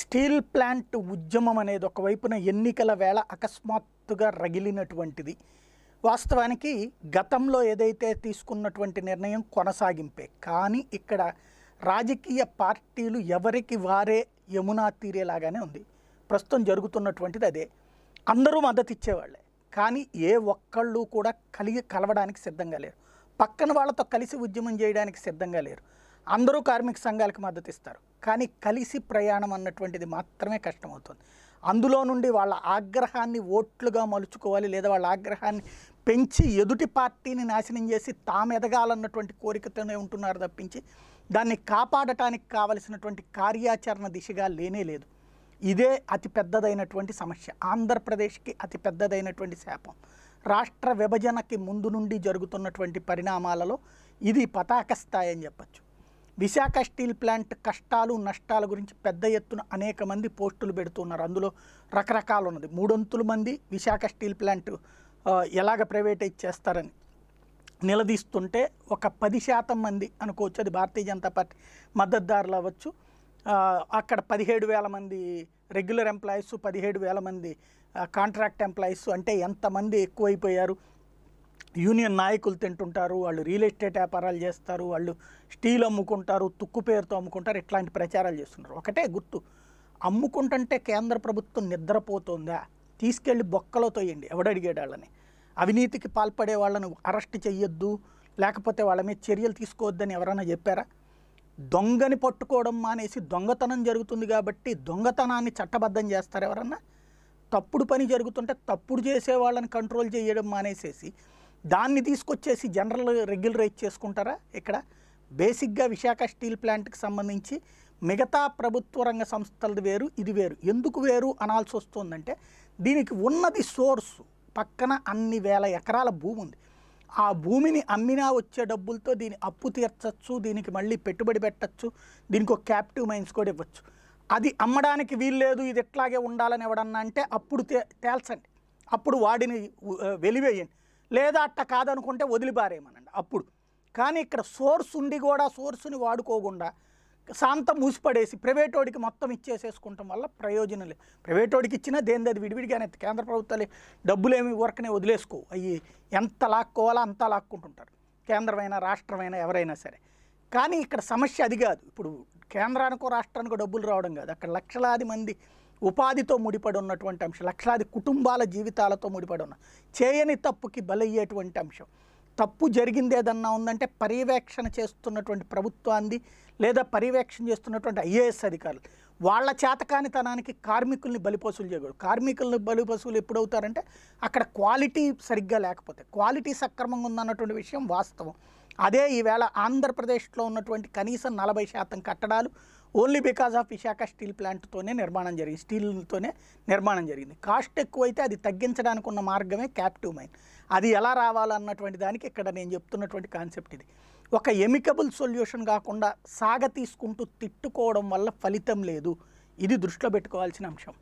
steel plant ఉద్యమం అనేది ఒకవైపున ఎన్నికల వేళ అకస్మాత్తుగా రగిలినటువంటిది వాస్తవానికి గతంలో ఏదైతే తీసుకున్నటువంటి నిర్ణయం కొనసాగింపే కానీ ఇక్కడ రాజకీయ పార్టీలు ఎవరికి వారే యమునా తీరేలాగానే ఉంది ప్రస్తుతం జరుగుతున్నటువంటిది అదే అందరూ మద్దతు ఇచ్చేవాళ్ళే కానీ ఏ ఒక్కళ్ళు కూడా కలిగి కలవడానికి సిద్ధంగా లేరు పక్కన వాళ్ళతో కలిసి ఉద్యమం చేయడానికి సిద్ధంగా లేరు అందరూ కార్మిక సంఘాలకు మద్దతు ఇస్తారు కానీ కలిసి ప్రయాణం అన్నటువంటిది మాత్రమే కష్టమవుతుంది అందులో నుండి వాళ్ళ ఆగ్రహాన్ని ఓట్లుగా మలుచుకోవాలి లేదా వాళ్ళ ఆగ్రహాన్ని పెంచి ఎదుటి పార్టీని నాశనం చేసి తాము ఎదగాలన్నటువంటి కోరికతోనే ఉంటున్నారు తప్పించి దాన్ని కాపాడటానికి కావలసినటువంటి కార్యాచరణ దిశగా లేనే లేదు ఇదే అతి పెద్దదైనటువంటి సమస్య ఆంధ్రప్రదేశ్కి అతి పెద్దదైనటువంటి శాపం రాష్ట్ర విభజనకి ముందు నుండి జరుగుతున్నటువంటి పరిణామాలలో ఇది పతాక స్థాయి అని చెప్పచ్చు విశాఖ స్టీల్ ప్లాంట్ కష్టాలు నష్టాల గురించి పెద్ద ఎత్తున అనేక మంది పోస్టులు పెడుతున్నారు అందులో రకరకాలు ఉన్నది మూడొంతుల మంది విశాఖ స్టీల్ ప్లాంట్ ఎలాగ ప్రైవేటైజ్ చేస్తారని నిలదీస్తుంటే ఒక పది శాతం మంది అనుకోవచ్చు అది భారతీయ జనతా పార్టీ మద్దతుదారులు అవ్వచ్చు అక్కడ పదిహేడు వేల మంది రెగ్యులర్ ఎంప్లాయీస్ పదిహేడు వేల మంది కాంట్రాక్ట్ ఎంప్లాయీస్ అంటే ఎంతమంది ఎక్కువైపోయారు యూనియన్ నాయకులు తింటుంటారు వాళ్ళు రియల్ ఎస్టేట్ వ్యాపారాలు చేస్తారు వాళ్ళు స్టీల్ అమ్ముకుంటారు తుక్కు పేరుతో అమ్ముకుంటారు ఇట్లాంటి ప్రచారాలు చేస్తున్నారు ఒకటే గుర్తు అమ్ముకుంటుంటే కేంద్ర ప్రభుత్వం నిద్రపోతుందా తీసుకెళ్ళి బొక్కలో తోయండి ఎవడడిగాడు వాళ్ళని అవినీతికి పాల్పడే వాళ్ళని అరెస్ట్ చేయొద్దు లేకపోతే వాళ్ళ మీద చర్యలు తీసుకోవద్దని ఎవరైనా చెప్పారా దొంగని పట్టుకోవడం మానేసి దొంగతనం జరుగుతుంది కాబట్టి దొంగతనాన్ని చట్టబద్ధం చేస్తారు ఎవరన్నా తప్పుడు పని జరుగుతుంటే తప్పుడు చేసే వాళ్ళని కంట్రోల్ చేయడం మానేసేసి దాన్ని తీసుకొచ్చేసి జనరల్ రెగ్యులరైజ్ చేసుకుంటారా ఇక్కడ బేసిక్గా విశాఖ స్టీల్ ప్లాంట్కి సంబంధించి మిగతా ప్రభుత్వ రంగ సంస్థలది వేరు ఇది వేరు ఎందుకు వేరు అనాల్సి వస్తుందంటే దీనికి ఉన్నది సోర్స్ పక్కన అన్ని వేల ఎకరాల భూమి ఉంది ఆ భూమిని అమ్మినా వచ్చే డబ్బులతో దీని అప్పు తీర్చచ్చు దీనికి మళ్ళీ పెట్టుబడి పెట్టచ్చు దీనికి ఒక క్యాప్టివ్ మైన్స్ కూడా ఇవ్వచ్చు అది అమ్మడానికి వీల్లేదు ఇది ఎట్లాగే ఉండాలని ఎవడన్నా అంటే అప్పుడు తే తేల్చండి అప్పుడు వాడిని వెలివేయండి లేదా అట్ట కాదనుకుంటే వదిలిపారేమనండి అప్పుడు కానీ ఇక్కడ సోర్స్ ఉండి కూడా సోర్స్ని వాడుకోకుండా శాంతం మూసిపడేసి ప్రైవేటోడికి మొత్తం ఇచ్చేసేసుకుంటాం వల్ల ప్రయోజనం లేదు ప్రైవేటోడికి ఇచ్చినా దేని అది విడివిడిగానే కేంద్ర ప్రభుత్వాలు డబ్బులేమి ఊరకనే వదిలేసుకో అవి ఎంత లాక్కోవాలో అంతా లాక్కుంటుంటారు కేంద్రమైనా రాష్ట్రమైనా ఎవరైనా సరే కానీ ఇక్కడ సమస్య అది కాదు ఇప్పుడు కేంద్రానికో రాష్ట్రానికో డబ్బులు రావడం కాదు అక్కడ లక్షలాది మంది ఉపాధితో ముడిపడి ఉన్నటువంటి అంశం లక్షలాది కుటుంబాల జీవితాలతో ముడిపడి ఉన్న చేయని తప్పుకి బలయ్యేటువంటి అంశం తప్పు జరిగింది ఏదన్నా ఉందంటే పర్యవేక్షణ చేస్తున్నటువంటి ప్రభుత్వాన్ని లేదా పర్యవేక్షణ చేస్తున్నటువంటి ఐఏఎస్ అధికారులు వాళ్ళ చేతకానితనానికి కార్మికుల్ని బలిపసులు చేయకూడదు కార్మికుల్ని బలిపసులు ఎప్పుడవుతారంటే అక్కడ క్వాలిటీ సరిగ్గా లేకపోతే క్వాలిటీ సక్రమంగా ఉందన్నటువంటి విషయం వాస్తవం అదే ఈవేళ ఆంధ్రప్రదేశ్లో ఉన్నటువంటి కనీసం నలభై శాతం కట్టడాలు only because of Visakha steel ప్లాంట్తోనే నిర్మాణం జరిగింది స్టీల్తోనే నిర్మాణం జరిగింది కాస్ట్ ఎక్కువైతే అది తగ్గించడానికి ఉన్న మార్గమే క్యాప్టివ్ మైన్ అది ఎలా రావాలన్నటువంటి దానికి ఇక్కడ నేను చెప్తున్నటువంటి కాన్సెప్ట్ ఇది ఒక ఎమికబుల్ సొల్యూషన్ కాకుండా సాగ తీసుకుంటూ తిట్టుకోవడం వల్ల ఫలితం లేదు ఇది దృష్టిలో పెట్టుకోవాల్సిన అంశం